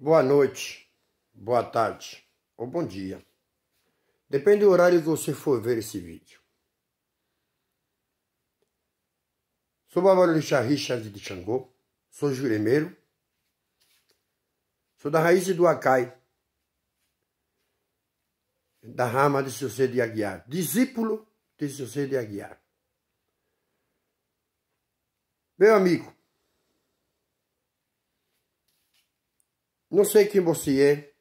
Boa noite, boa tarde ou bom dia. Depende do horário que você for ver esse vídeo. Sou Babalorixá Richard de Xangô, sou juremeiro, sou da raiz do Acai, da rama de José de Aguiar, discípulo de José de Aguiar. Meu amigo, Não sei quem você é.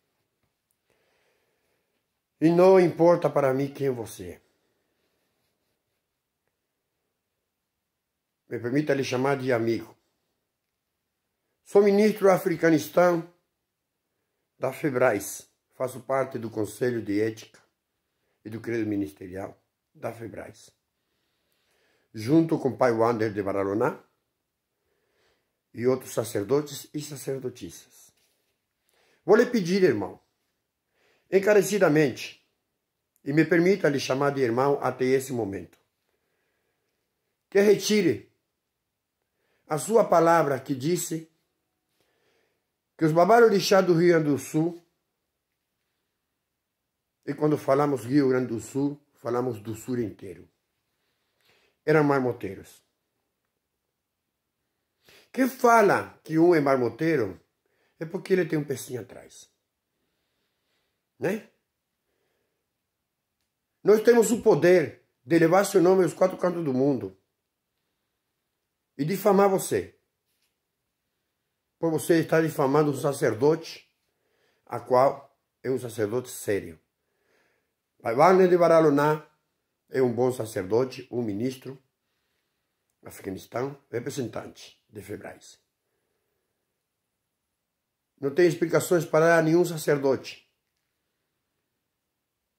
E não importa para mim quem você é. Me permita lhe chamar de amigo. Sou ministro africanistão da Febrais. Faço parte do Conselho de Ética e do Credo Ministerial da Febrais. Junto com o pai Wander de Baraloná e outros sacerdotes e sacerdotisas. Vou lhe pedir, irmão, encarecidamente, e me permita lhe chamar de irmão até esse momento, que retire a sua palavra que disse que os babarorixá do Rio Grande do Sul, e quando falamos Rio Grande do Sul, falamos do Sul inteiro, eram marmoteiros. Quem fala que um é marmoteiro é porque ele tem um pecinho atrás. Né? Nós temos o poder de levar seu nome aos quatro cantos do mundo e difamar você. Por você estar difamando um sacerdote, a qual é um sacerdote sério. Pai Wagner de Baraluná é um bom sacerdote, um ministro, Afeganistão, representante de Febrais. Não tem explicações para nenhum sacerdote,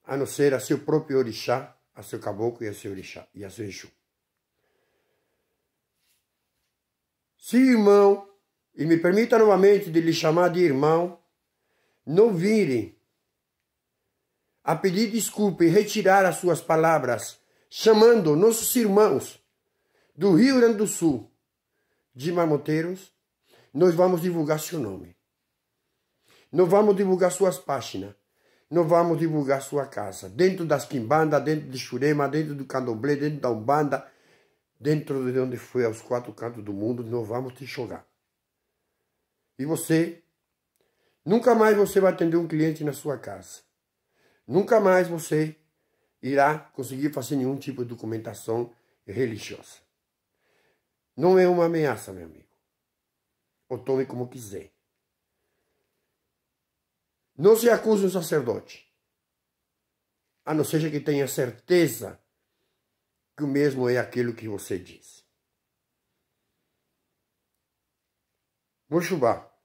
a não ser a seu próprio orixá, a seu caboclo e a seu orixá e a seu exu. Se irmão, e me permita novamente de lhe chamar de irmão, não virem a pedir desculpa e retirar as suas palavras, chamando nossos irmãos do Rio Grande do Sul de marmoteiros, nós vamos divulgar seu nome. Não vamos divulgar suas páginas. Não vamos divulgar sua casa. Dentro das quimbandas, dentro de Churema, dentro do candomblé, dentro da Umbanda, dentro de onde foi, aos quatro cantos do mundo, não vamos te jogar. E você, nunca mais você vai atender um cliente na sua casa. Nunca mais você irá conseguir fazer nenhum tipo de documentação religiosa. Não é uma ameaça, meu amigo. Ou tome como quiser. Não se acuse um sacerdote, a não seja que tenha certeza que o mesmo é aquilo que você diz. Vou chubar.